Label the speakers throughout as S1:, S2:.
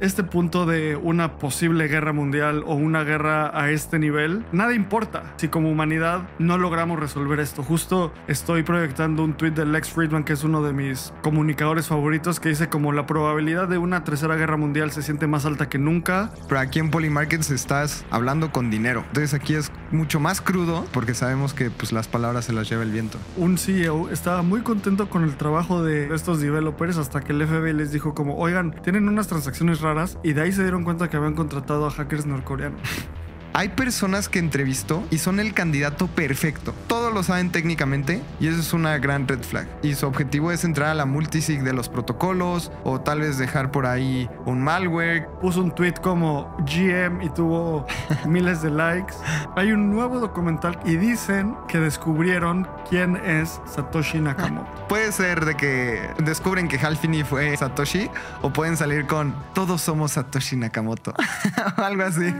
S1: este punto de una posible guerra mundial o una guerra a este nivel, nada importa si como humanidad no logramos resolver esto. Justo estoy proyectando un tweet de Lex Friedman, que es uno de mis comunicadores favoritos, que dice como la probabilidad de una tercera guerra mundial se siente más alta que nunca.
S2: Pero aquí en Polymarkets estás
S1: hablando con dinero. Entonces aquí es
S2: mucho más crudo porque sabemos que pues, las palabras se las lleva el viento.
S1: Un CEO estaba muy contento con el trabajo de estos developers hasta que el FBI les dijo como, oigan, tienen unas transacciones y de ahí se dieron cuenta que habían contratado a hackers norcoreanos. Hay personas que entrevistó
S2: y son el candidato perfecto. Todos lo saben técnicamente y eso es una gran red flag. Y su objetivo es entrar a la multisig de los protocolos o tal vez dejar por ahí un
S1: malware. Puso un tweet como GM y tuvo miles de likes. Hay un nuevo documental y dicen que descubrieron quién es Satoshi Nakamoto.
S2: Puede ser de que descubren que Halfini fue Satoshi o pueden salir con todos somos Satoshi Nakamoto. Algo así.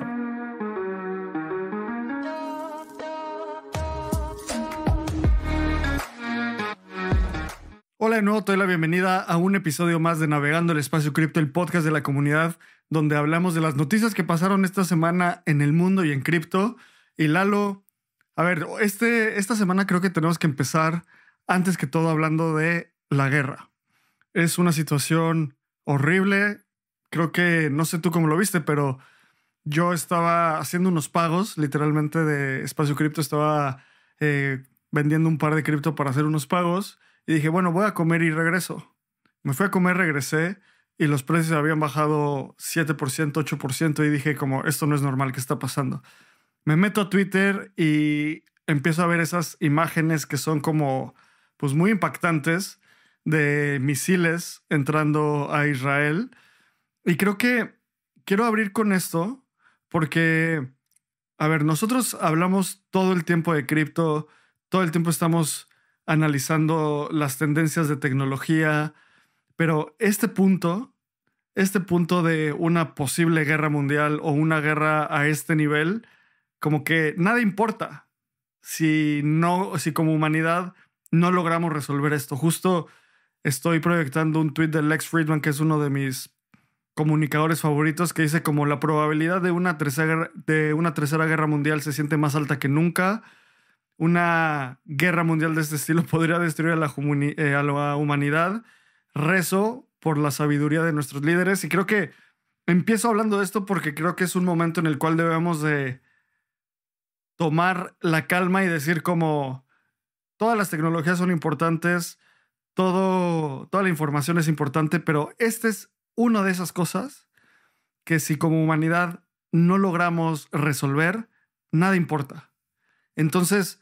S1: Hola de nuevo, doy la bienvenida a un episodio más de Navegando el Espacio Cripto, el podcast de la comunidad, donde hablamos de las noticias que pasaron esta semana en el mundo y en cripto. Y Lalo, a ver, este, esta semana creo que tenemos que empezar, antes que todo, hablando de la guerra. Es una situación horrible. Creo que, no sé tú cómo lo viste, pero yo estaba haciendo unos pagos, literalmente, de Espacio Cripto. Estaba eh, vendiendo un par de cripto para hacer unos pagos y dije, bueno, voy a comer y regreso. Me fui a comer, regresé y los precios habían bajado 7%, 8% y dije como, esto no es normal, ¿qué está pasando? Me meto a Twitter y empiezo a ver esas imágenes que son como, pues muy impactantes de misiles entrando a Israel. Y creo que quiero abrir con esto porque, a ver, nosotros hablamos todo el tiempo de cripto, todo el tiempo estamos analizando las tendencias de tecnología, pero este punto, este punto de una posible guerra mundial o una guerra a este nivel, como que nada importa si no, si como humanidad no logramos resolver esto. Justo estoy proyectando un tweet de Lex Friedman, que es uno de mis comunicadores favoritos, que dice como la probabilidad de una tercera, de una tercera guerra mundial se siente más alta que nunca una guerra mundial de este estilo podría destruir eh, a la, humanidad. Rezo por la sabiduría de nuestros líderes y creo que empiezo hablando de esto porque creo que es un momento en el cual debemos de tomar la calma y decir como todas las tecnologías son importantes, toda la información es importante, pero esta es una de esas cosas que si como humanidad no logramos resolver, nada importa. Entonces,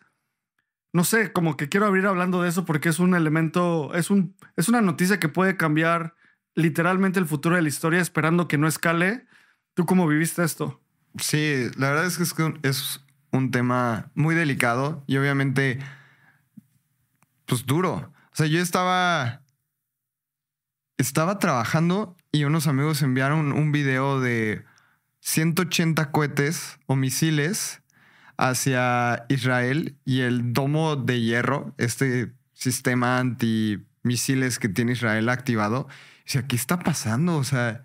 S1: no sé, como que quiero abrir hablando de eso porque es un elemento, es, un, es una noticia que puede cambiar literalmente el futuro de la historia esperando que no escale. ¿Tú cómo viviste esto? Sí, la verdad es que es, es un
S2: tema muy delicado y obviamente, pues duro. O sea, yo estaba, estaba trabajando y unos amigos enviaron un video de 180 cohetes o misiles hacia Israel y el domo de hierro, este sistema anti misiles que tiene Israel activado. sea, ¿qué está pasando? O sea,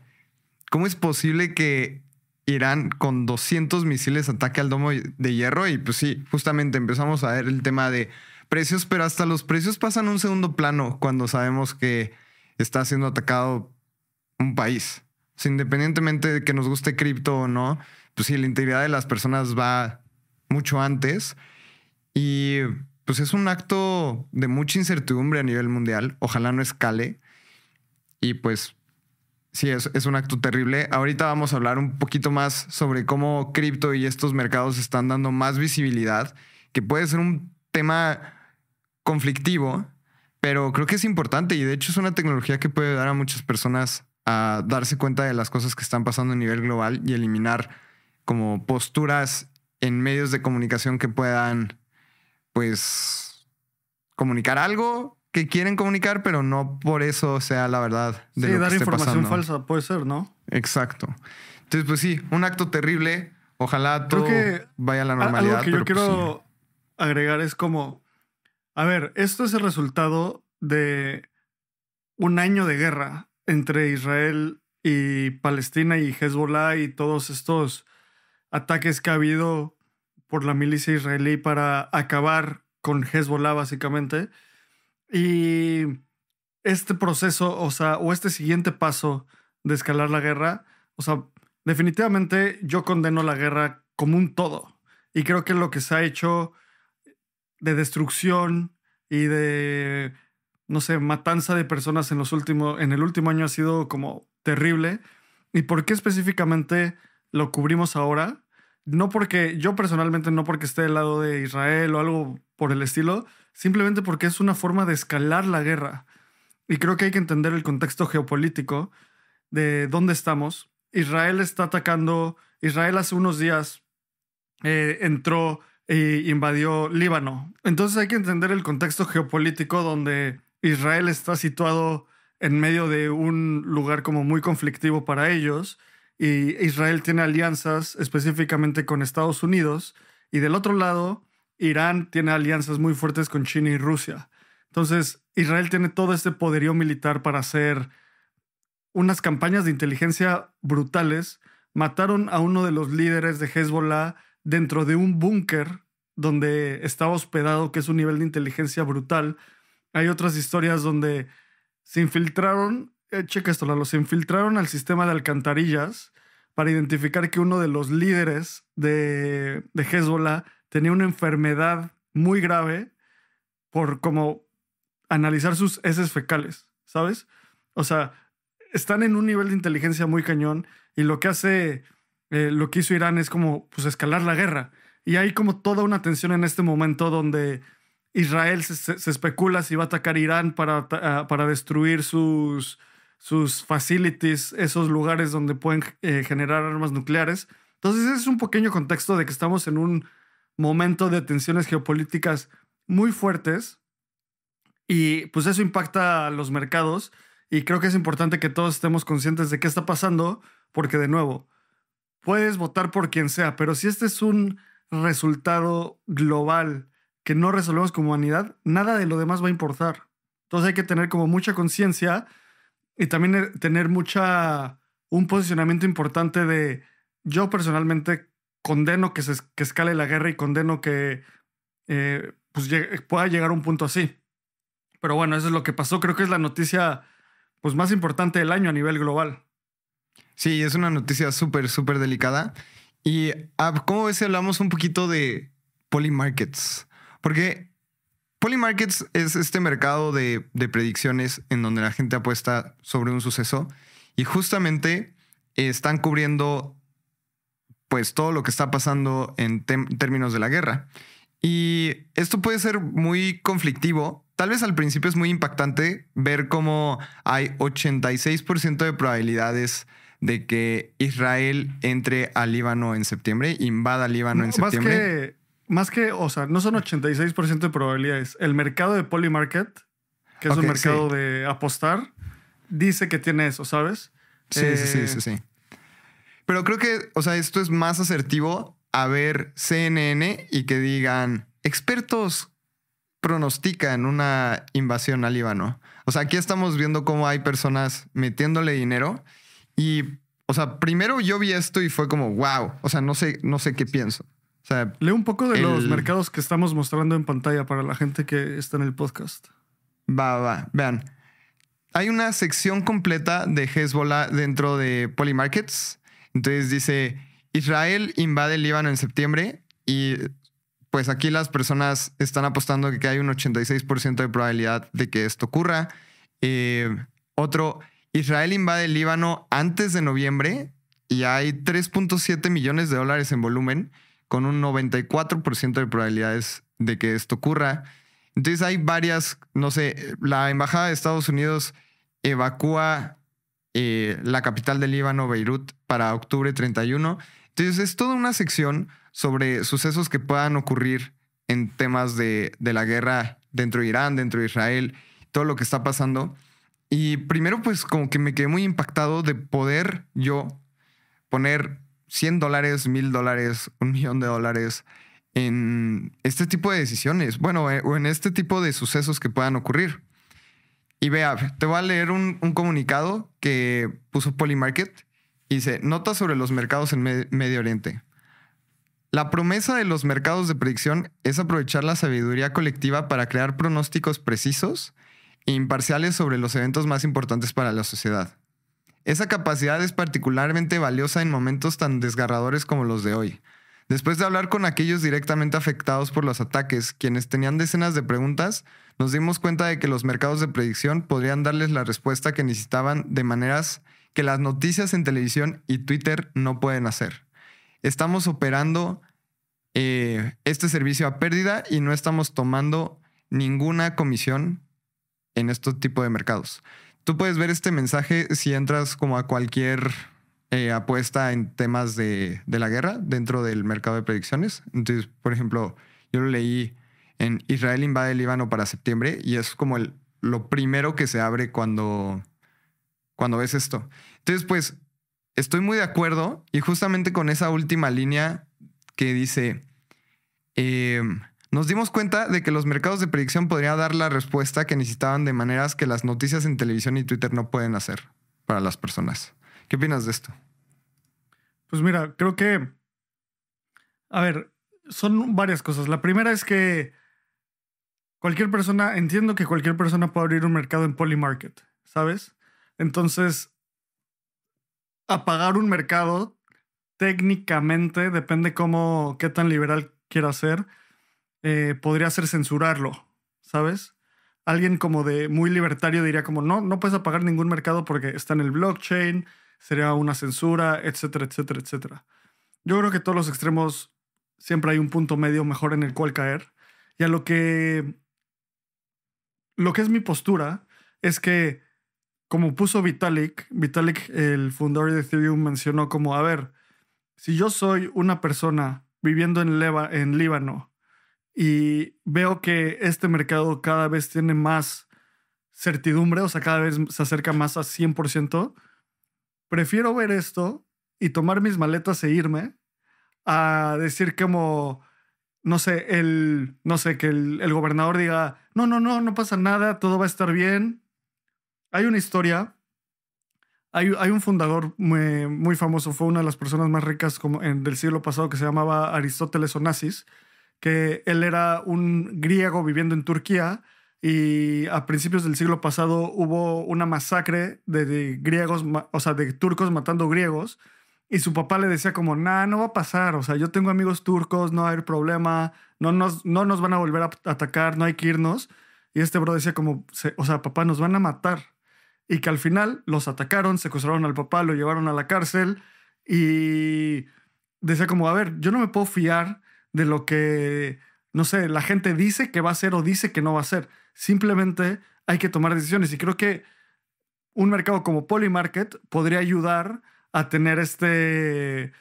S2: ¿cómo es posible que Irán con 200 misiles ataque al domo de hierro? Y pues sí, justamente empezamos a ver el tema de precios, pero hasta los precios pasan un segundo plano cuando sabemos que está siendo atacado un país. independientemente de que nos guste cripto o no, pues sí, la integridad de las personas va mucho antes. Y pues es un acto de mucha incertidumbre a nivel mundial. Ojalá no escale. Y pues sí, es, un acto terrible. Ahorita vamos a hablar un poquito más sobre cómo cripto y estos mercados están dando más visibilidad, que puede ser un tema conflictivo, pero creo que es importante y de hecho es una tecnología que puede ayudar a muchas personas a darse cuenta de las cosas que están pasando a nivel global y eliminar como posturas en medios de comunicación que puedan, pues, comunicar algo que quieren comunicar, pero no por eso sea la verdad. De sí, dar información falsa
S1: puede ser, ¿no?
S2: Exacto. Entonces, pues sí, un acto terrible. Ojalá todo vaya a la normalidad. Algo que yo pues quiero
S1: agregar es como, a ver, esto es el resultado de un año de guerra entre Israel y Palestina y Hezbollah y todos estos ataques que ha habido por la milicia israelí para acabar con Hezbollah básicamente. Y este proceso, o sea, o este siguiente paso de escalar la guerra, o sea, definitivamente yo condeno la guerra como un todo. Y creo que lo que se ha hecho de destrucción y de, no sé, matanza de personas en, los últimos, en el último año ha sido como terrible. ¿Y por qué específicamente lo cubrimos ahora. No porque yo personalmente, no porque esté del lado de Israel o algo por el estilo, simplemente porque es una forma de escalar la guerra. Y creo que hay que entender el contexto geopolítico de dónde estamos. Israel está atacando, Israel hace unos días eh, entró e invadió Líbano. Entonces hay que entender el contexto geopolítico donde Israel está situado en medio de un lugar como muy conflictivo para ellos y Israel tiene alianzas específicamente con Estados Unidos y del otro lado Irán tiene alianzas muy fuertes con China y Rusia. Entonces, Israel tiene todo este poderío militar para hacer unas campañas de inteligencia brutales. Mataron a uno de los líderes de Hezbollah dentro de un búnker donde estaba hospedado, que es un nivel de inteligencia brutal. Hay otras historias donde se infiltraron eh, checa esto, los infiltraron al sistema de alcantarillas para identificar que uno de los líderes de, de Hezbollah tenía una enfermedad muy grave por como analizar sus heces fecales, ¿sabes? O sea, están en un nivel de inteligencia muy cañón y lo que hace, eh, lo que hizo Irán es como, pues, escalar la guerra. Y hay como toda una tensión en este momento donde Israel se, especula si va a atacar Irán para, ah, para destruir sus, sus facilities, esos lugares donde pueden eh, generar armas nucleares. Entonces es un pequeño contexto de que estamos en un momento de tensiones geopolíticas muy fuertes y pues eso impacta a los mercados y creo que es importante que todos estemos conscientes de qué está pasando porque de nuevo, puedes votar por quien sea, pero si este es un resultado global que no resolvemos como humanidad, nada de lo demás va a importar. Entonces hay que tener como mucha conciencia y también eh, tener mucha, un posicionamiento importante de yo personalmente condeno que se escale la guerra y condeno que eh, pues, pueda llegar a un punto así. Pero bueno, eso es lo que pasó. Creo que es la noticia pues, más importante del año a nivel global. Sí,
S2: es una noticia súper, súper delicada. Y ah, ¿cómo ves si hablamos un poquito de polymarkets? Porque Polymarkets es este mercado de, predicciones en donde la gente apuesta sobre un suceso y justamente están cubriendo pues todo lo que está pasando en términos de la guerra. Y esto puede ser muy conflictivo. Tal vez al principio es muy impactante ver cómo hay 86% de probabilidades de que Israel entre al Líbano en septiembre, invada Líbano en septiembre
S1: más que, o sea, no son 86% de probabilidades. El mercado de Polymarket, que es un mercado de apostar, dice que tiene eso, ¿sabes? Sí, sí, eh, sí, sí, Pero creo que,
S2: o sea, esto es más asertivo
S1: a ver CNN y
S2: que digan, expertos pronostican una invasión al Líbano. O sea, aquí estamos viendo cómo hay personas metiéndole dinero y, o sea, primero yo vi esto y fue como, wow, o sea, no sé, no sé qué pienso un poco de los
S1: mercados que estamos mostrando en pantalla para la gente que está en el podcast.
S2: Va, va, vean. Hay una sección completa de Hezbollah dentro de Polymarkets. Entonces dice, Israel invade el Líbano en septiembre y pues aquí las personas están apostando que hay un 86% de probabilidad de que esto ocurra. Eh, otro, Israel invade el Líbano antes de noviembre y hay 3.7 millones de dólares en volumen con un 94% de probabilidades de que esto ocurra. Entonces hay varias, no sé, la Embajada de Estados Unidos evacúa eh, la capital del Líbano, Beirut, para octubre 31. Entonces es toda una sección sobre sucesos que puedan ocurrir en temas de, de la guerra dentro de Irán, dentro de Israel, todo lo que está pasando. Y primero, pues como que me quedé muy impactado de poder yo poner 100 dólares, 1000 dólares, un millón de dólares en este tipo de decisiones, bueno, eh, o en este tipo de sucesos que puedan ocurrir. Y vea, te voy a leer un, comunicado que puso Polymarket y dice, nota sobre los mercados en Medio Oriente. La promesa de los mercados de predicción es aprovechar la sabiduría colectiva para crear pronósticos precisos e imparciales sobre los eventos más importantes para la sociedad. Esa capacidad es particularmente valiosa en momentos tan desgarradores como los de hoy. Después de hablar con aquellos directamente afectados por los ataques, quienes tenían decenas de preguntas, nos dimos cuenta de que los mercados de predicción podrían darles la respuesta que necesitaban de maneras que las noticias en televisión y Twitter no pueden hacer. Estamos operando eh, este servicio a pérdida y no estamos tomando ninguna comisión en este tipo de mercados. Tú puedes ver este mensaje si entras como a cualquier eh, apuesta en temas de, la guerra dentro del mercado de predicciones. Entonces, por ejemplo, yo lo leí en Israel invade el Líbano para septiembre y es como el, lo primero que se abre cuando, cuando ves esto. Entonces, pues, estoy muy de acuerdo y justamente con esa última línea que dice, eh, nos dimos cuenta de que los mercados de predicción podrían dar la respuesta que necesitaban de maneras que las noticias en televisión y Twitter no pueden hacer para las personas. ¿Qué opinas de esto?
S1: Pues mira, creo que... A ver, son varias cosas. La primera es que cualquier persona, entiendo que cualquier persona puede abrir un mercado en Polymarket, ¿sabes? Entonces, apagar un mercado técnicamente depende cómo, qué tan liberal quiera ser eh, podría ser censurarlo, ¿sabes? Alguien como de muy libertario diría como, no, no puedes apagar ningún mercado porque está en el blockchain, sería una censura, etcétera, etcétera, etcétera. Yo creo que todos los extremos siempre hay un punto medio mejor en el cual caer. Y a lo que lo que es mi postura es que, como puso Vitalik, Vitalik, el fundador de Ethereum, mencionó como, a ver, si yo soy una persona viviendo en, en Líbano y veo que este mercado cada vez tiene más certidumbre, o sea, cada vez se acerca más a 100%, prefiero ver esto y tomar mis maletas e irme a decir como, no sé, el, no sé, que el, gobernador diga, no, no, no, no pasa nada, todo va a estar bien. Hay una historia, hay, un fundador muy, famoso, fue una de las personas más ricas como del siglo pasado que se llamaba Aristóteles Onassis, que él era un griego viviendo en Turquía y a principios del siglo pasado hubo una masacre de, griegos, o sea, de turcos matando griegos. Y su papá le decía como, nah, no va a pasar, o sea, yo tengo amigos turcos, no hay problema, no nos, no nos van a volver a atacar, no hay que irnos. Y este bro decía como, o sea, papá, nos van a matar. Y que al final los atacaron, secuestraron al papá, lo llevaron a la cárcel y decía como, a ver, yo no me puedo fiar de lo que, no sé, la gente dice que va a ser o dice que no va a ser. Simplemente hay que tomar decisiones y creo que un mercado como Polymarket podría ayudar a tener este,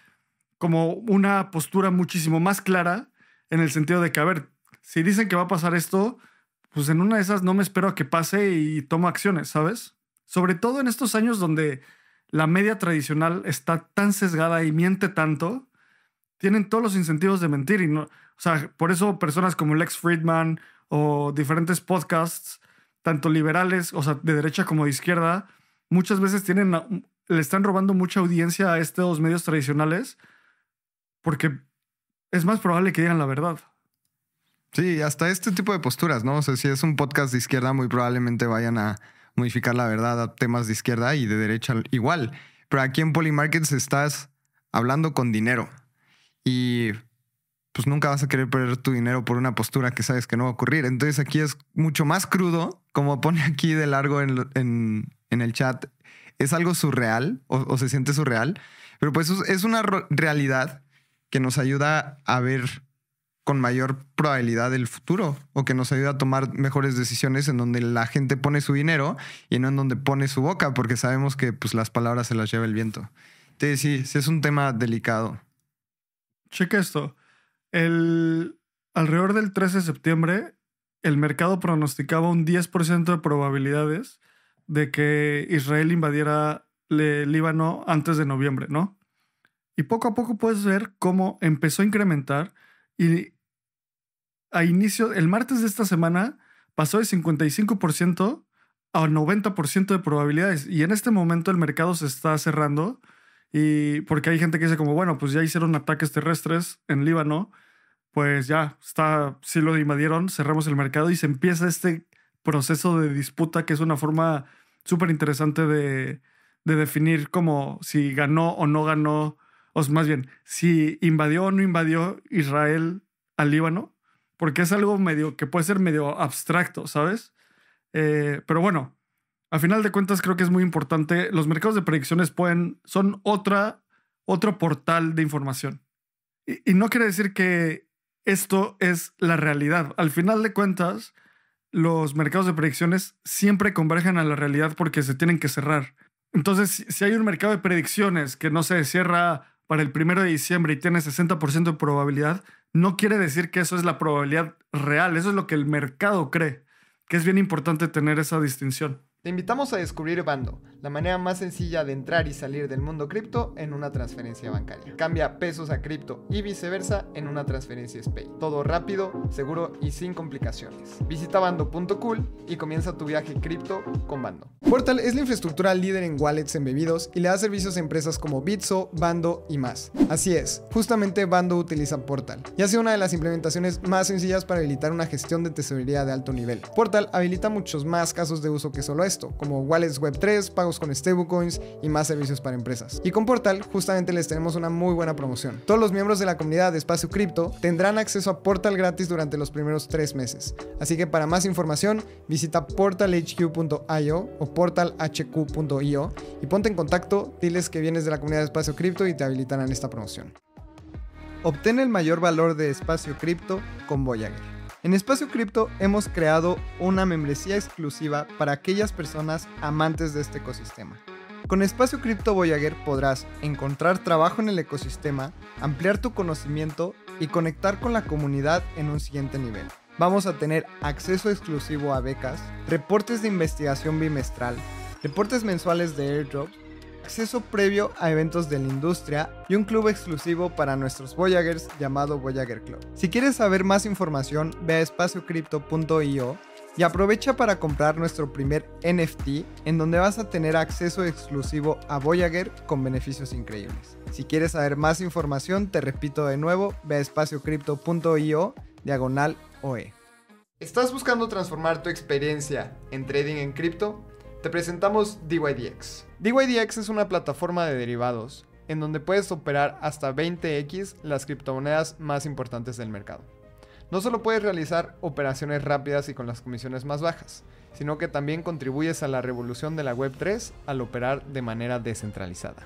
S1: como una postura muchísimo más clara en el sentido de que, a ver, si dicen que va a pasar esto, pues en una de esas no me espero a que pase y tomo acciones, ¿sabes? Sobre todo en estos años donde la media tradicional está tan sesgada y miente tanto tienen todos los incentivos de mentir. Y no, o sea, por eso personas como Lex Friedman o diferentes podcasts, tanto liberales, o sea, de derecha como de izquierda, muchas veces tienen, le están robando mucha audiencia a estos medios tradicionales porque es más probable que digan la verdad.
S2: Sí, hasta este tipo de posturas, ¿no? O sea, si es un podcast de izquierda, muy probablemente vayan a modificar la verdad a temas de izquierda y de derecha igual. Pero aquí en Polymarkets estás hablando con dinero y pues nunca vas a querer perder tu dinero por una postura que sabes que no va a ocurrir. Entonces aquí es mucho más crudo, como pone aquí de largo en, el chat, es algo surreal o, se siente surreal, pero pues es una realidad que nos ayuda a ver con mayor probabilidad el futuro o que nos ayuda a tomar mejores decisiones en donde la gente pone su dinero y no en donde pone su boca, porque sabemos que pues las palabras se las lleva el viento. Entonces
S1: sí, sí es un tema delicado. Cheque esto. alrededor del 13 de septiembre, el mercado pronosticaba un 10% de probabilidades de que Israel invadiera el Líbano antes de noviembre, ¿no? Y poco a poco puedes ver cómo empezó a incrementar y a inicio, el martes de esta semana, pasó de 55% a 90% de probabilidades. Y en este momento el mercado se está cerrando y porque hay gente que dice como, bueno, pues ya hicieron ataques terrestres en Líbano, pues ya está, sí lo invadieron, cerramos el mercado y se empieza este proceso de disputa que es una forma súper interesante de, definir como si ganó o no ganó, o más bien, si invadió o no invadió Israel al Líbano, porque es algo medio que puede ser medio abstracto, ¿sabes? Eh, pero bueno, al final de cuentas creo que es muy importante. Los mercados de predicciones pueden, son otra, otro portal de información. Y, y no quiere decir que esto es la realidad. Al final de cuentas, los mercados de predicciones siempre convergen a la realidad porque se tienen que cerrar. Entonces, si hay un mercado de predicciones que no se cierra para el primero de diciembre y tiene 60% de probabilidad, no quiere decir que eso es la probabilidad real, eso es lo que el mercado cree, que es bien importante tener esa distinción.
S2: Te invitamos a descubrir Bando, la manera más sencilla de entrar y salir del mundo cripto en una transferencia bancaria. Cambia pesos a cripto y viceversa en una transferencia SPAY. Todo rápido, seguro y sin complicaciones. Visita bando.cool y comienza tu viaje cripto con Bando. Portal es la infraestructura líder en wallets embebidos y le da servicios a empresas como Bitso, Bando y más. Así es, justamente Bando utiliza Portal y hace una de las implementaciones más sencillas para habilitar una gestión de tesorería de alto nivel. Portal habilita muchos más casos de uso que solo esto, como wallets web 3, pago con stablecoins y más servicios para empresas. Y con Portal justamente les tenemos una muy buena promoción. Todos los miembros de la comunidad de Espacio Cripto tendrán acceso a Portal gratis durante los primeros tres meses. Así que para más información visita portalhq.io o portalhq.io y ponte en contacto, diles que vienes de la comunidad de Espacio Cripto y te habilitarán esta promoción. Obtén el mayor valor de Espacio Cripto con Voyager. En Espacio Cripto hemos creado una membresía exclusiva para aquellas personas amantes de este ecosistema. Con Espacio Cripto Voyager podrás encontrar trabajo en el ecosistema, ampliar tu conocimiento y conectar con la comunidad en un siguiente nivel. Vamos a tener acceso exclusivo a becas, reportes de investigación bimestral, reportes mensuales de airdrops acceso previo a eventos de la industria y un club exclusivo para nuestros Voyagers llamado Voyager Club. Si quieres saber más información, ve a espaciocrypto.io y aprovecha para comprar nuestro primer NFT en donde vas a tener acceso exclusivo a Voyager con beneficios increíbles. Si quieres saber más información, te repito de nuevo, ve a espaciocrypto.io diagonal OE. ¿Estás buscando transformar tu experiencia en trading en cripto? Te presentamos DYDX. DYDX es una plataforma de derivados en donde puedes operar hasta 20x las criptomonedas más importantes del mercado. No solo puedes realizar operaciones rápidas y con las comisiones más bajas, sino que también contribuyes a la revolución de la Web3 al operar de manera descentralizada.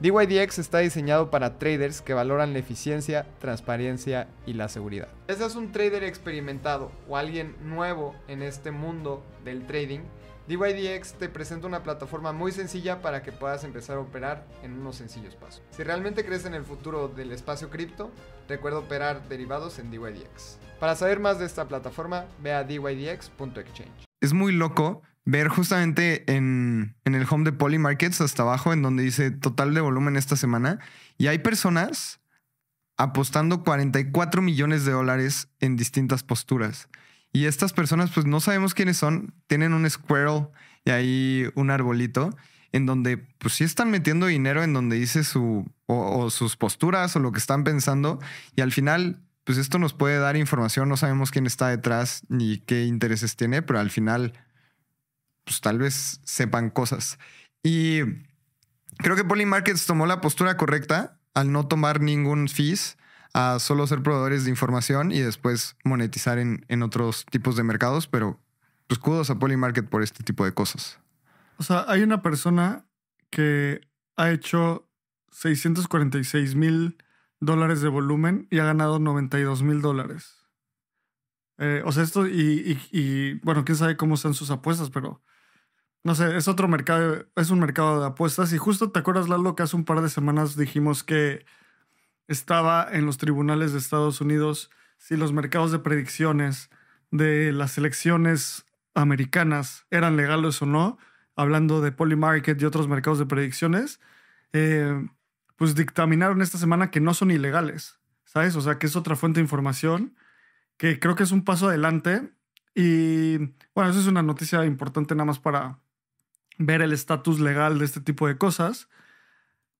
S2: DYDX está diseñado para traders que valoran la eficiencia, transparencia y la seguridad. Si eres un trader experimentado o alguien nuevo en este mundo del trading, DYDX te presenta una plataforma muy sencilla para que puedas empezar a operar en unos sencillos pasos. Si realmente crees en el futuro del espacio cripto, recuerda operar derivados en DYDX. Para saber más de esta plataforma, ve a dydx.exchange. Es muy loco ver justamente en, en, el home de Polymarkets hasta abajo, en donde dice total de volumen esta semana, y hay personas apostando 44 millones de dólares en distintas posturas. Y estas personas, pues no sabemos quiénes son, tienen un squirrel y ahí un arbolito en donde pues sí están metiendo dinero en donde dice su o, sus posturas o lo que están pensando y al final pues esto nos puede dar información, no sabemos quién está detrás ni qué intereses tiene, pero al final pues tal vez sepan cosas. Y creo que Markets tomó la postura correcta al no tomar ningún fees a solo ser proveedores de información y después monetizar en, otros tipos de mercados, pero Escudos pues, a Polymarket por este tipo de cosas.
S1: O sea, hay una persona que ha hecho 646 mil dólares de volumen y ha ganado 92 mil dólares. Eh, o sea, esto y, bueno, quién sabe cómo son sus apuestas, pero no sé, es otro mercado, es un mercado de apuestas. Y justo te acuerdas, Lalo, que hace un par de semanas dijimos que estaba en los tribunales de Estados Unidos si los mercados de predicciones de las elecciones americanas eran legales o no, hablando de Polymarket y otros mercados de predicciones, eh, pues dictaminaron esta semana que no son ilegales, ¿sabes? O sea, que es otra fuente de información que creo que es un paso adelante. Y bueno, eso es una noticia importante nada más para ver el estatus legal de este tipo de cosas.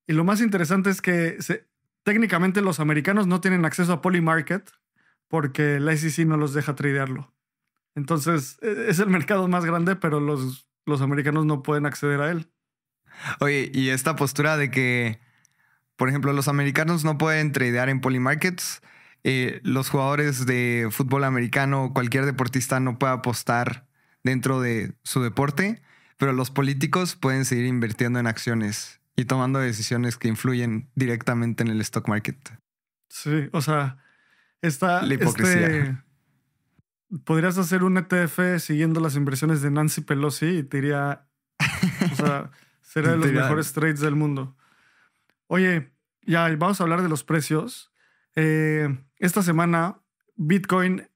S1: Y lo más interesante es que se, técnicamente los americanos no tienen acceso a Polymarket porque la SEC no los deja tradearlo. Entonces, e, es el mercado más grande, pero los, los americanos no pueden acceder a él.
S2: Oye, y esta postura de que, por ejemplo, los americanos no pueden tradear en Polymarkets, eh, los jugadores de fútbol americano, cualquier deportista no puede apostar dentro de su deporte, pero los políticos pueden seguir invirtiendo en acciones y tomando decisiones que influyen directamente en el stock market.
S1: Sí, o sea, está la hipocresía. Este, podrías hacer un ETF siguiendo las inversiones de Nancy Pelosi y te diría, o sea, de los mejores trades del mundo. Oye, ya vamos a hablar de los precios. Eh, esta semana Bitcoin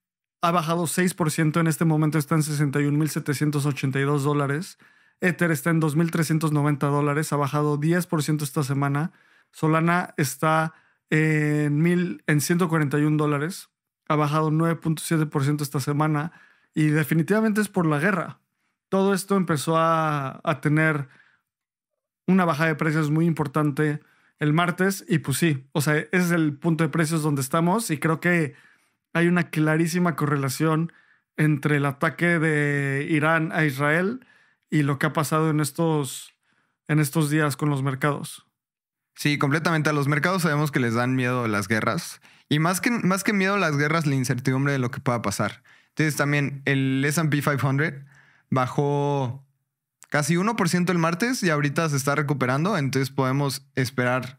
S1: ha bajado 6%, en este momento está en 61.782 dólares. Ether está en 2.390 dólares, ha bajado 10% esta semana. Solana está en, en 141 dólares, ha bajado 9.7% esta semana y definitivamente es por la guerra. Todo esto empezó a, a tener una bajada de precios muy importante el martes y pues sí, o sea, ese es el punto de precios donde estamos y creo que hay una clarísima correlación entre el ataque de Irán a Israel y lo que ha pasado en estos, en estos días con los mercados. Sí,
S2: completamente. A los mercados sabemos que les dan miedo las guerras. Y más que, más que miedo a las guerras, la incertidumbre de lo que pueda pasar. Entonces también el SP 500 bajó casi 1% el martes y ahorita se está recuperando. Entonces podemos esperar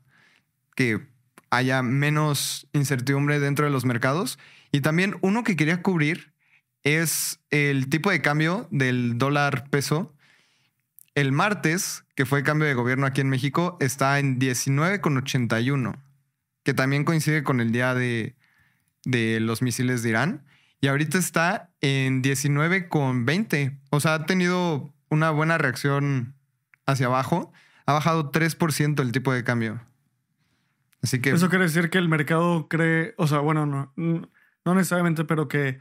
S2: que haya menos incertidumbre dentro de los mercados. Y también uno que quería cubrir es el tipo de cambio del dólar peso el martes, que fue cambio de gobierno aquí en México, está en 19,81, que también coincide con el día de, los misiles de Irán. Y ahorita está en 19,20. O sea, ha tenido una buena reacción hacia abajo. Ha bajado 3% el tipo de cambio. Así que. Eso
S1: quiere decir que el mercado cree. O sea, bueno, no, no necesariamente, pero que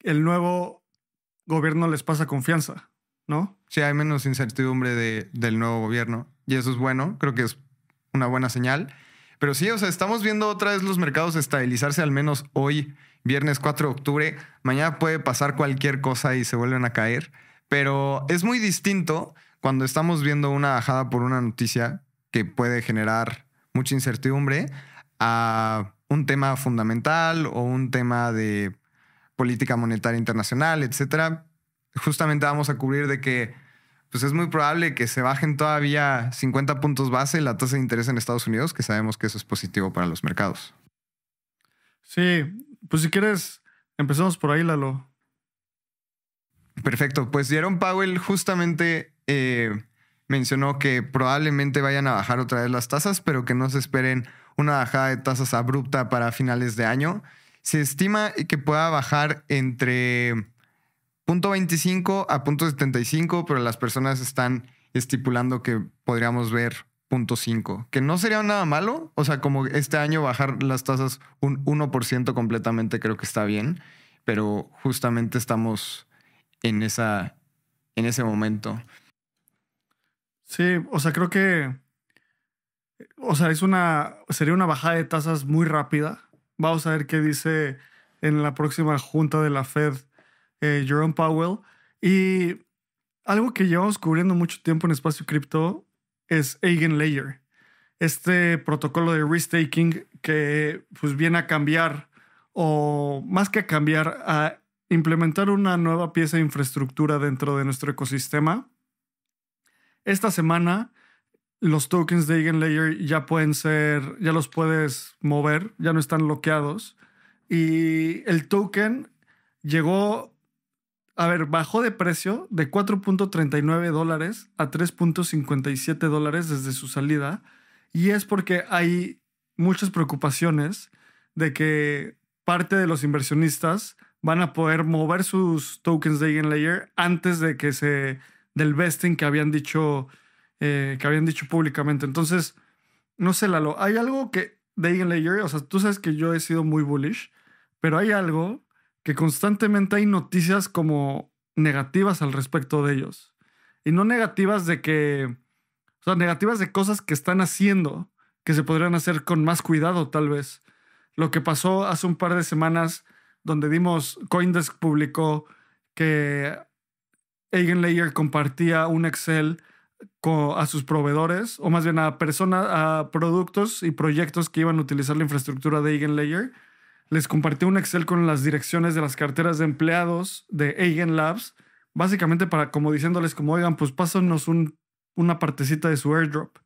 S1: el nuevo gobierno les pasa confianza, ¿no?
S2: sí hay menos incertidumbre de, del nuevo gobierno. Y eso es bueno, creo que es una buena señal. Pero sí, o sea, estamos viendo otra vez los mercados estabilizarse, al menos hoy, viernes 4 de octubre. Mañana puede pasar cualquier cosa y se vuelven a caer. Pero es muy distinto cuando estamos viendo una bajada por una noticia que puede generar mucha incertidumbre a un tema fundamental o un tema de política monetaria internacional, etcétera. Justamente vamos a cubrir de que pues es muy probable que se bajen todavía 50 puntos base la tasa de interés en Estados Unidos, que sabemos que eso es positivo para los mercados.
S1: Sí, pues si quieres, empezamos por ahí, Lalo. Perfecto, pues Jerome Powell justamente
S2: eh, mencionó que probablemente vayan a bajar otra vez las tasas, pero que no se esperen una bajada de tasas abrupta para finales de año. Se estima que pueda bajar entre punto 25 a punto 75, pero las personas están estipulando que podríamos ver punto 5, que no sería nada malo. O sea, como este año bajar las tasas un 1% completamente creo que está bien, pero justamente estamos en, esa, en ese momento.
S1: Sí, o sea, creo que. O sea, es una. Sería una bajada de tasas muy rápida. Vamos a ver qué dice en la próxima junta de la Fed eh, Jerome Powell. Y algo que llevamos cubriendo mucho tiempo en espacio cripto es Layer este protocolo de restaking que pues, viene a cambiar, o más que a cambiar, a implementar una nueva pieza de infraestructura dentro de nuestro ecosistema. Esta semana los tokens de Eigenlayer ya pueden ser, ya los puedes mover, ya no están bloqueados. Y el token llegó a ver, bajó de precio de 4.39 dólares a 3.57 dólares desde su salida. Y es porque hay muchas preocupaciones de que parte de los inversionistas van a poder mover sus tokens de EigenLayer antes de que se del vesting que habían dicho eh, que habían dicho públicamente. Entonces, no sé, Lalo, hay algo que de EigenLayer, o sea, tú sabes que yo he sido muy bullish, pero hay algo que constantemente hay noticias como negativas al respecto de ellos. Y no negativas de que, o sea, negativas de cosas que están haciendo, que se podrían hacer con más cuidado tal vez. Lo que pasó hace un par de semanas donde dimos, Coindesk publicó que Eigenlayer compartía un Excel a sus proveedores, o más bien a personas, a productos y proyectos que iban a utilizar la infraestructura de Eigenlayer les compartí un Excel con las direcciones de las carteras de empleados de Eigen Labs, básicamente para como diciéndoles como, oigan, pues pásanos un, una partecita de su airdrop,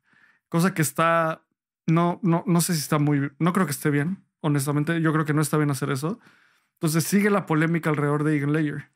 S1: cosa que está, no, no, no sé si está muy, no creo que esté bien, honestamente, yo creo que no está bien hacer eso. Entonces sigue la polémica alrededor de Eigen Layer.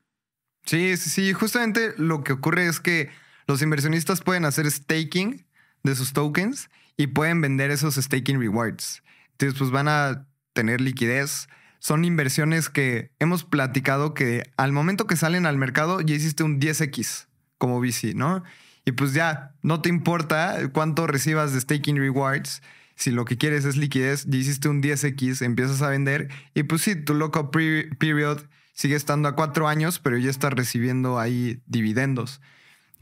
S2: Sí, sí, sí, justamente lo que ocurre es que los inversionistas pueden hacer staking de sus tokens y pueden vender esos staking rewards. Entonces, pues van a tener liquidez. Son inversiones que hemos platicado que al momento que salen al mercado ya hiciste un 10x como VC, ¿no? Y pues ya no te importa cuánto recibas de staking rewards. Si lo que quieres es liquidez, ya hiciste un 10x, empiezas a vender y pues sí, tu loco period sigue estando a cuatro años, pero ya estás recibiendo ahí dividendos.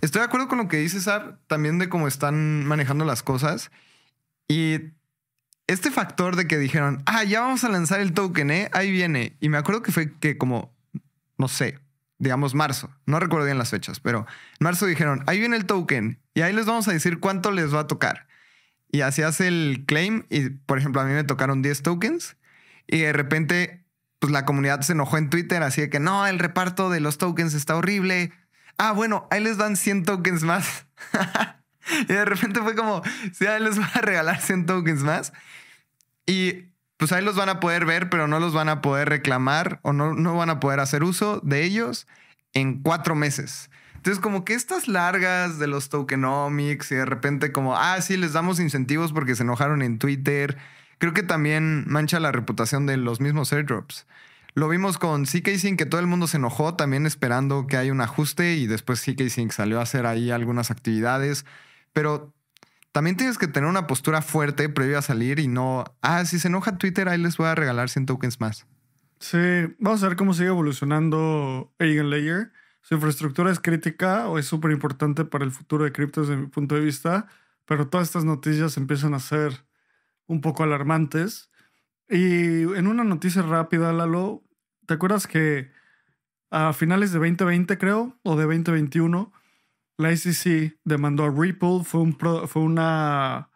S2: Estoy de acuerdo con lo que dice Sar, también de cómo están manejando las cosas. Y este factor de que dijeron, ah, ya vamos a lanzar el token, ¿eh? Ahí viene. Y me acuerdo que fue que como, no sé, digamos marzo, no recuerdo bien las fechas, pero en marzo dijeron, ahí viene el token y ahí les vamos a decir cuánto les va a tocar. Y así hace el claim y, por ejemplo, a mí me tocaron 10 tokens y de repente, pues la comunidad se enojó en Twitter, así de que no, el reparto de los tokens está horrible. Ah, bueno, ahí les dan 100 tokens más. y de repente fue como, sí, ahí les va a regalar 100 tokens más. Y pues ahí los van a poder ver, pero no los van a poder reclamar o no, no van a poder hacer uso de ellos en cuatro meses. Entonces, como que estas largas de los tokenomics y de repente como, ah, sí, les damos incentivos porque se enojaron en Twitter, creo que también mancha la reputación de los mismos airdrops. Lo vimos con CK que todo el mundo se enojó también esperando que haya un ajuste y después CK salió a hacer ahí algunas actividades, pero también tienes que tener una postura fuerte previo a
S1: salir y no, ah, si se enoja Twitter, ahí les voy a regalar 100 tokens más. Sí, vamos a ver cómo sigue evolucionando Layer. Su infraestructura es crítica o es súper importante para el futuro de criptos desde mi punto de vista, pero todas estas noticias empiezan a ser un poco alarmantes. Y en una noticia rápida, Lalo, ¿te acuerdas que a finales de 2020 creo, o de 2021, la ICC demandó a Ripple, fue, una,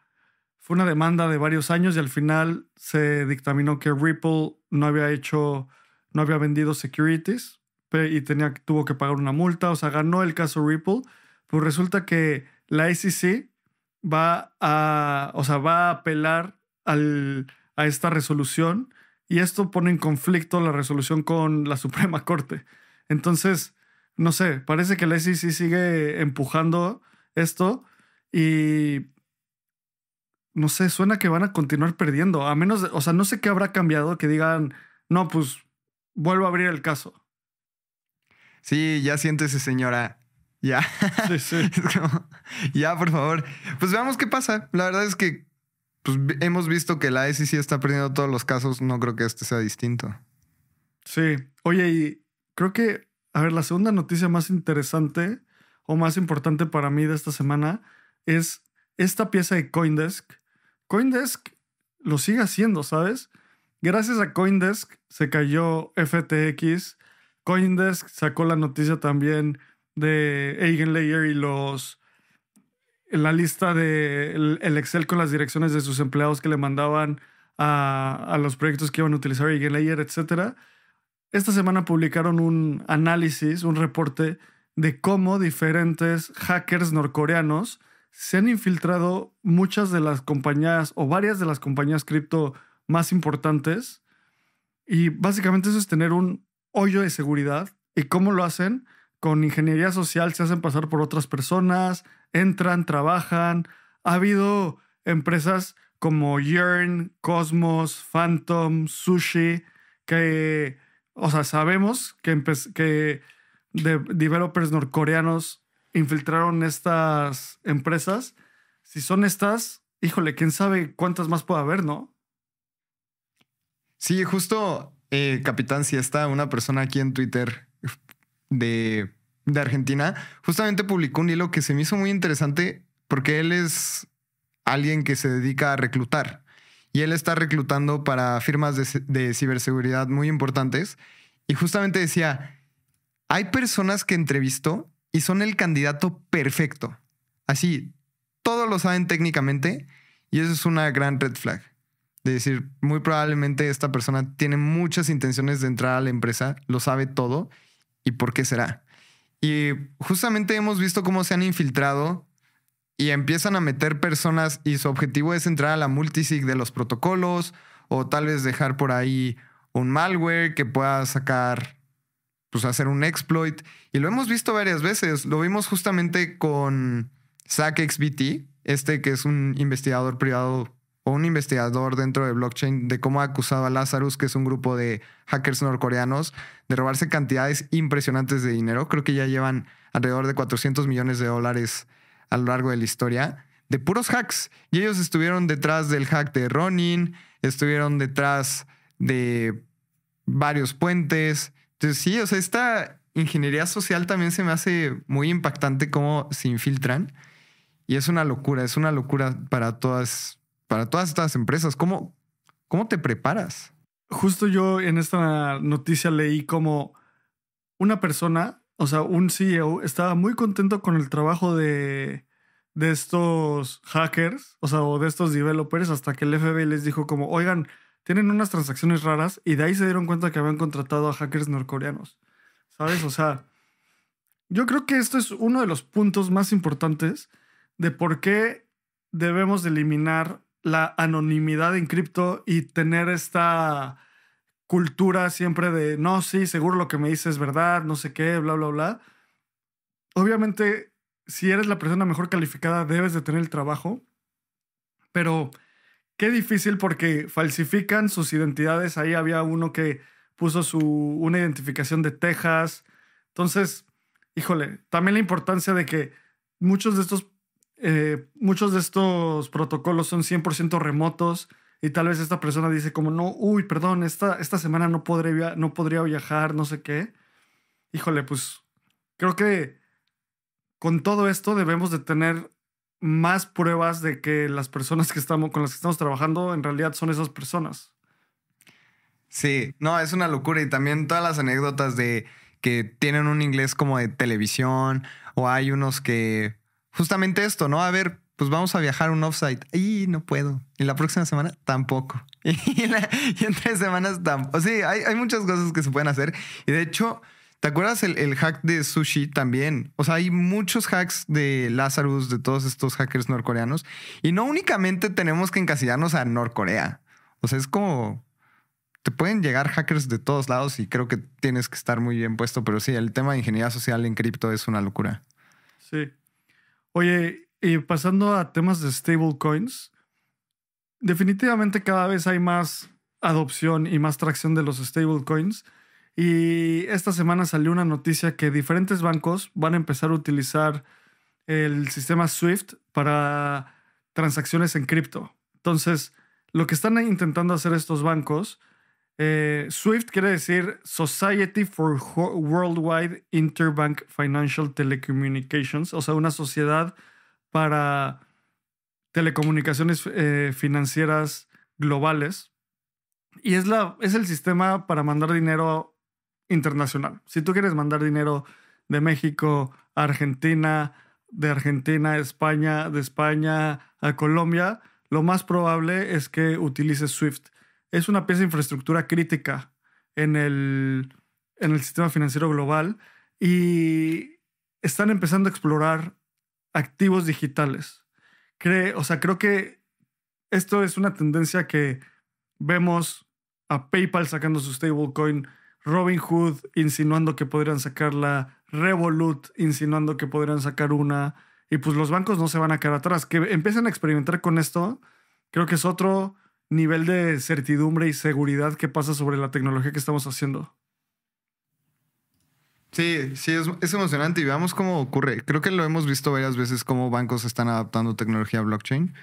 S1: fue una demanda de varios años y al final se dictaminó que Ripple no había hecho, no había vendido securities y tenía, tuvo que pagar una multa, o sea, ganó el caso Ripple, pues resulta que la ICC va a, o sea, va a apelar a esta resolución y esto pone en conflicto la resolución con la Suprema Corte. Entonces, no sé, parece que la SEC sigue empujando esto y no sé, suena que van a continuar perdiendo. A menos, de, o sea, no sé qué habrá cambiado que digan, no, pues vuelvo a abrir el caso. Sí, ya siéntese, señora. Ya. Sí,
S2: sí. ya, por favor. Pues veamos qué pasa. La verdad es que pues, hemos visto que la SEC está perdiendo todos los casos. No creo que este sea distinto.
S1: Sí. Oye, y creo que a ver, la segunda noticia más interesante o más importante para mí de esta semana es esta pieza de Coindesk. Coindesk lo sigue haciendo, ¿sabes? Gracias a Coindesk se cayó FTX. Coindesk sacó la noticia también de Eigenlayer y los la lista de el, Excel con las direcciones de sus empleados que le mandaban a, los proyectos que iban a utilizar Eigenlayer, etcétera. etc esta semana publicaron un análisis, un reporte de cómo diferentes hackers norcoreanos se han infiltrado muchas de las compañías o varias de las compañías cripto más importantes. Y básicamente eso es tener un hoyo de seguridad. ¿Y cómo lo hacen? Con ingeniería social se hacen pasar por otras personas, entran, trabajan. Ha habido empresas como Yearn, Cosmos, Phantom, Sushi, que o sea, sabemos que, que de developers norcoreanos infiltraron estas empresas. Si son estas, híjole, quién sabe cuántas más puede haber, ¿no?
S2: Sí, justo, eh, Capitán, si está una persona aquí en Twitter de Argentina, justamente publicó un hilo que se me hizo muy interesante porque él es alguien que se dedica a reclutar y él está reclutando para firmas de, ciberseguridad muy importantes. Y justamente decía, hay personas que entrevistó y son el candidato perfecto. Así, todos lo saben técnicamente y eso es una gran red flag. De decir, muy probablemente esta persona tiene muchas intenciones de entrar a la empresa, lo sabe todo y por qué será. Y justamente hemos visto cómo se han infiltrado y empiezan a meter personas y su objetivo es entrar a la multisig de los protocolos o tal vez dejar por ahí un malware que pueda sacar, pues hacer un exploit. Y lo hemos visto varias veces. Lo vimos justamente con ZackXBT, este que es un investigador privado o un investigador dentro de blockchain de cómo ha acusado a Lazarus, que es un grupo de hackers norcoreanos, de robarse cantidades impresionantes de dinero. Creo que ya llevan alrededor de 400 millones de dólares a lo largo de la historia de puros hacks. Y ellos estuvieron detrás del hack de Ronin, estuvieron detrás de varios puentes. Entonces, sí, o sea, esta ingeniería social también se me hace muy impactante cómo se infiltran. Y es una locura, es una locura para todas, para todas estas empresas. ¿Cómo, cómo te preparas?
S1: Justo yo en esta noticia leí como una persona o sea, un CEO estaba muy contento con el trabajo de, estos hackers, o sea, o de estos developers, hasta que el FBI les dijo como, oigan, tienen unas transacciones raras y de ahí se dieron cuenta que habían contratado a hackers norcoreanos, ¿sabes? O sea, yo creo que esto es uno de los puntos más importantes de por qué debemos eliminar la anonimidad en cripto y tener esta cultura siempre de, no, sí, seguro lo que me dices es verdad, no sé qué, bla, bla, bla. Obviamente, si eres la persona mejor calificada, debes de tener el trabajo, pero qué difícil porque falsifican sus identidades. Ahí había uno que puso su, una identificación de Texas. Entonces, híjole, también la importancia de que muchos de estos, eh, muchos de estos protocolos son 100% remotos y tal vez esta persona dice como, no, uy, perdón, esta, esta semana no, no podría viajar, no sé qué. Híjole, pues creo que con todo esto debemos de tener más pruebas de que las personas que estamos, con las que estamos trabajando en realidad son esas personas. Sí, no, es una locura y también todas las
S2: anécdotas de que tienen un inglés como de televisión o hay unos que justamente esto, ¿no? A ver, pues vamos a viajar un offsite. Y no puedo. Y la próxima semana tampoco. Y, en tres semanas tampoco. Sí, hay, muchas cosas que se pueden hacer. Y de hecho, ¿te acuerdas el, el, hack de sushi también? O sea, hay muchos hacks de Lazarus, de todos estos hackers norcoreanos. Y no únicamente tenemos que encasillarnos a Norcorea. O sea, es como... Te pueden llegar hackers de todos lados y creo que tienes que estar muy bien puesto, pero sí, el tema de ingeniería social en cripto es una locura.
S1: Sí. Oye, y eh, pasando a temas de stablecoins, definitivamente cada vez hay más adopción y más tracción de los stablecoins. Y esta semana salió una noticia que diferentes bancos van a empezar a utilizar el sistema SWIFT para transacciones en cripto. Entonces, lo que están intentando hacer estos bancos, eh, SWIFT quiere decir Society for Worldwide Interbank Financial Telecommunications, o sea, una sociedad para telecomunicaciones eh, financieras globales. Y es, la, es el sistema para mandar dinero internacional. Si tú quieres mandar dinero de México a Argentina, de Argentina a España, de España a Colombia, lo más probable es que utilices SWIFT. Es una pieza de infraestructura crítica en el, en el sistema financiero global y están empezando a explorar activos digitales. Cree, o sea, creo que esto es una tendencia que vemos a PayPal sacando su stablecoin, Robinhood insinuando que podrían sacarla, Revolut insinuando que podrían sacar una, y pues los bancos no se van a quedar atrás. Que empiecen a experimentar con esto, creo que es otro nivel de certidumbre y seguridad que pasa sobre la tecnología que estamos haciendo. Sí, sí, es, emocionante y veamos cómo ocurre. Creo que lo hemos visto varias
S2: veces cómo bancos están adaptando tecnología blockchain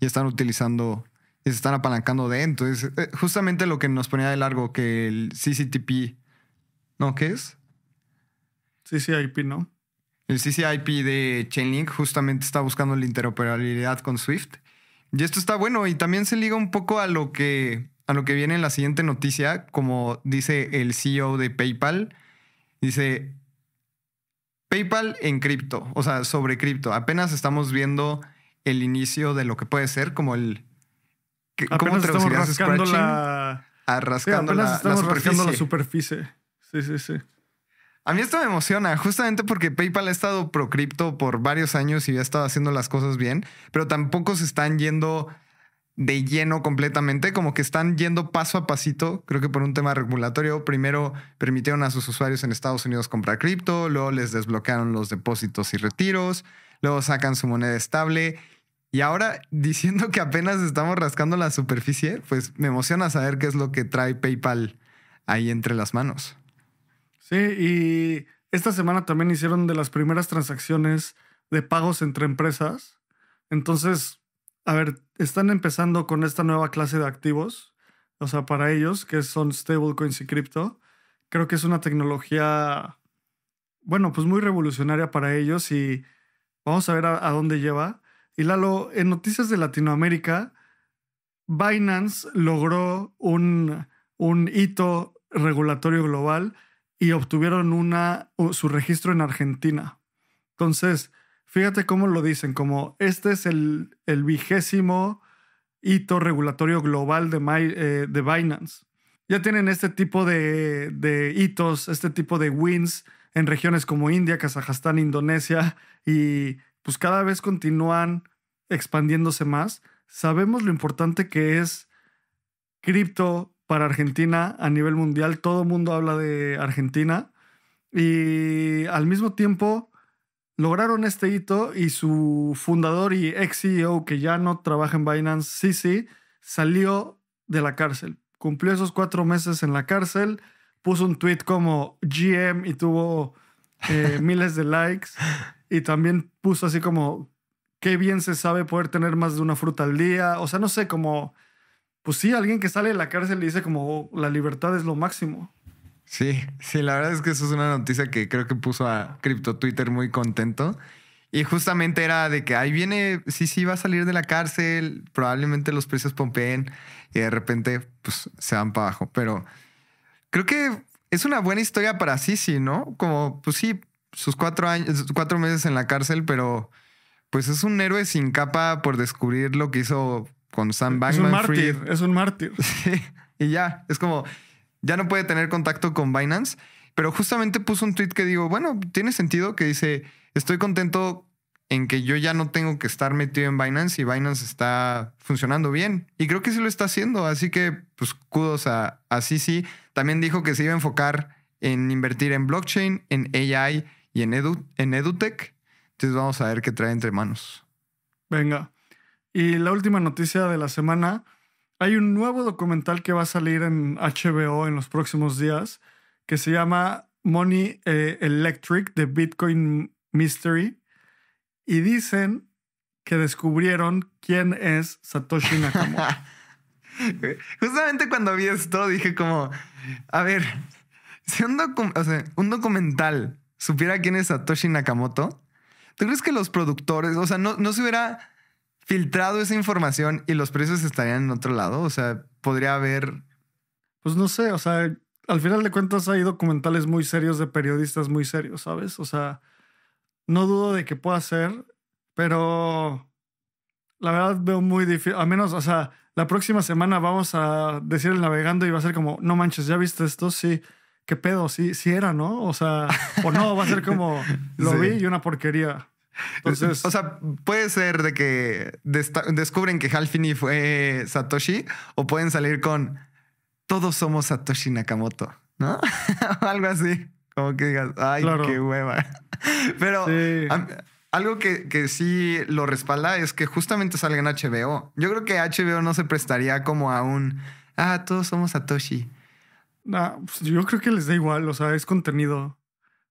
S2: y están utilizando y se están apalancando de. Entonces, eh, justamente lo que nos ponía de largo, que el CCTP,
S1: ¿no? ¿Qué es? CCIP, ¿no?
S2: El CCIP de Chainlink justamente está buscando la interoperabilidad con Swift. Y esto está bueno y también se liga un poco a lo que, a lo que viene en la siguiente noticia, como dice el CEO de PayPal Dice, PayPal en cripto, o sea, sobre cripto. Apenas estamos viendo el inicio de lo que puede ser, como el... ¿Cómo traducirías rascando la... Ah, la, superficie. la
S1: superficie. Sí, sí, sí.
S2: A mí esto me emociona, justamente porque PayPal ha estado pro cripto por varios años y ha estado haciendo las cosas bien, pero tampoco se están yendo de lleno completamente, como que están yendo paso a pasito, creo que por un tema regulatorio. Primero permitieron a sus usuarios en Estados Unidos comprar cripto, luego les desbloquearon los depósitos y retiros, luego sacan su moneda estable. Y ahora, diciendo que apenas estamos rascando la superficie, pues me emociona saber qué es lo que trae PayPal ahí entre las manos.
S1: Sí, y esta semana también hicieron de las primeras transacciones de pagos entre empresas. Entonces, a ver, están empezando con esta nueva clase de activos, o sea, para ellos, que son stablecoins y cripto. Creo que es una tecnología, bueno, pues muy revolucionaria para ellos y vamos a ver a, dónde lleva. Y Lalo, en noticias de Latinoamérica, Binance logró un, un hito regulatorio global y obtuvieron una, su registro en Argentina. Entonces, Fíjate cómo lo dicen, como este es el, vigésimo hito regulatorio global de, eh, de Binance. Ya tienen este tipo de, de hitos, este tipo de wins en regiones como India, Kazajstán, Indonesia, y pues cada vez continúan expandiéndose más. Sabemos lo importante que es cripto para Argentina a nivel mundial. Todo el mundo habla de Argentina. Y al mismo tiempo, Lograron este hito y su fundador y ex CEO, que ya no trabaja en Binance, Sisi, salió de la cárcel. Cumplió esos cuatro meses en la cárcel, puso un tweet como GM y tuvo eh, miles de likes. Y también puso así como, qué bien se sabe poder tener más de una fruta al día. O sea, no sé, como, pues sí, alguien que sale de la cárcel le dice como, oh, la libertad es lo máximo.
S2: Sí, sí, la verdad es que eso es una noticia que creo que puso a Crypto Twitter muy contento. Y justamente era de que ahí viene, sí, sí, va a salir de la cárcel, probablemente los precios pompeen y de repente pues se van para abajo. Pero creo que es una buena historia para Sisi, ¿no? Como, pues sí, sus cuatro años, eh, cuatro meses en la cárcel, pero pues es un héroe sin capa por descubrir lo que hizo con Sam Bankman. Es un mártir, es un mártir. Sí, y ya, es como, ya no puede tener contacto con Binance, pero justamente puso un tweet que digo, bueno, tiene sentido que dice, estoy contento en que yo ya no tengo que estar metido en Binance y Binance está funcionando bien. Y creo que sí lo está haciendo, así que pues kudos a, a Sisi. También dijo que se iba a enfocar en invertir en blockchain, en AI y en, edu, en EduTech. Entonces vamos a ver qué trae
S1: entre manos. Venga. Y la última noticia de la semana hay un nuevo documental que va a salir en HBO en los próximos días que se llama Money eh, Electric de Bitcoin Mystery y dicen que descubrieron quién es Satoshi Nakamoto. Justamente cuando vi esto dije como, a ver, si un,
S2: documental supiera quién es Satoshi Nakamoto, ¿tú crees que los productores, o sea, no se hubiera filtrado esa información y los precios estarían en otro lado? O
S1: sea, podría haber... Pues no sé, o sea, al final de cuentas hay documentales muy serios de periodistas muy serios, ¿sabes? O sea, no dudo de que pueda ser, pero la verdad veo muy difícil, al menos, o sea, la próxima semana vamos a decir el navegando y va a ser como, no manches, ¿ya viste esto? Sí, qué pedo, sí, sí era, ¿no? O sea, o no, va a ser como, lo vi y una porquería o
S2: sea, puede ser de que descubren que Halfini fue Satoshi o pueden salir con todos somos Satoshi Nakamoto, ¿no? algo así, como que digas, ay, qué hueva. Pero algo que, que, sí lo respalda es que justamente salga en HBO. Yo creo que HBO no se prestaría como a un, ah, todos somos Satoshi.
S1: No, pues yo creo que les da igual, o sea, es contenido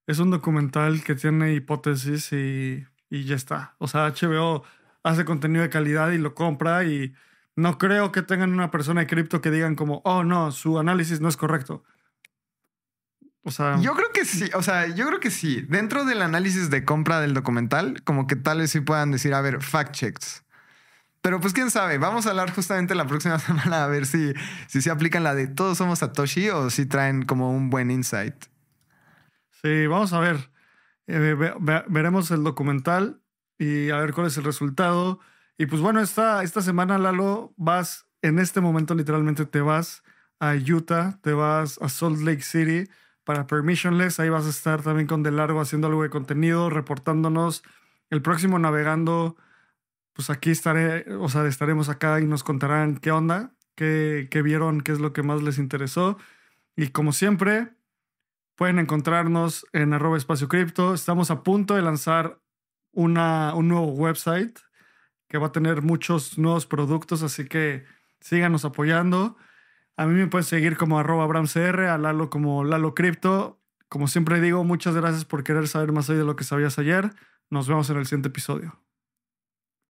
S1: es un documental que tiene hipótesis y, ya está. O sea, HBO hace contenido de calidad y lo compra y no creo que tengan una persona de cripto que digan como, oh no, su análisis no es correcto. O sea,
S2: yo creo que sí, o sea, yo creo que sí. Dentro del análisis de compra del documental, como que tal vez sí puedan decir, a ver, fact checks. Pero pues quién sabe, vamos a hablar justamente la próxima semana a ver si, si se aplican la de todos somos Satoshi o si traen como un buen insight.
S1: Sí, vamos a ver. Eh, veremos el documental y a ver cuál es el resultado. Y pues bueno, esta, esta semana, Lalo, vas, en este momento literalmente te vas a Utah, te vas a Salt Lake City para Permissionless. Ahí vas a estar también con De Largo haciendo algo de contenido, reportándonos. El próximo navegando, pues aquí estaré, o sea, estaremos acá y nos contarán qué onda, qué, qué vieron, qué es lo que más les interesó. Y como siempre, Pueden encontrarnos en arroba espacio cripto. Estamos a punto de lanzar una, un nuevo website que va a tener muchos nuevos productos, así que síganos apoyando. A mí me pueden seguir como arroba abramcr, a Lalo como Lalo Cripto. Como siempre digo, muchas gracias por querer saber más hoy de lo que sabías ayer. Nos vemos en el siguiente episodio.